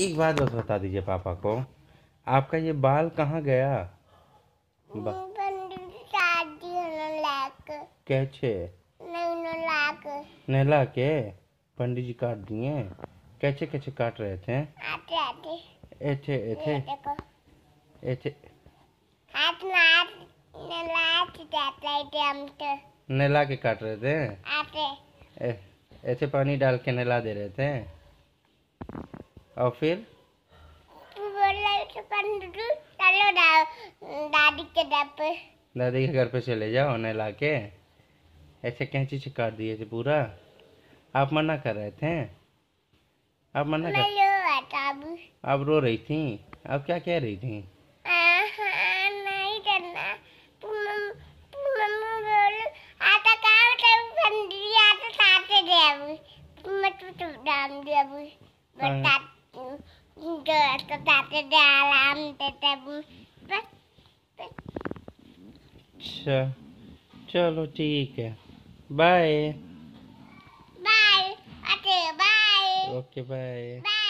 एक बात बस बता दीजिए पापा को आपका ये बाल कहाँ गया बा... कैसे नहला के पंडित जी काट दिए कैसे कैसे काट रहे थे ऐसे ऐसे ऐसे हाथ मार नहला के काट रहे थे हम तो के काट रहे थे ऐसे पानी डाल के नहला दे रहे थे और फिर चलो दादी के घर पे दादी के घर पे चले जाओ उन्हें ला के ऐसे कैंची से काट दिए थे पूरा आप मना कर रहे थे आप मना कर आप रो रही थी आप क्या कह रही थी तो बताते अच्छा चलो ठीक है bye bye okay bye bye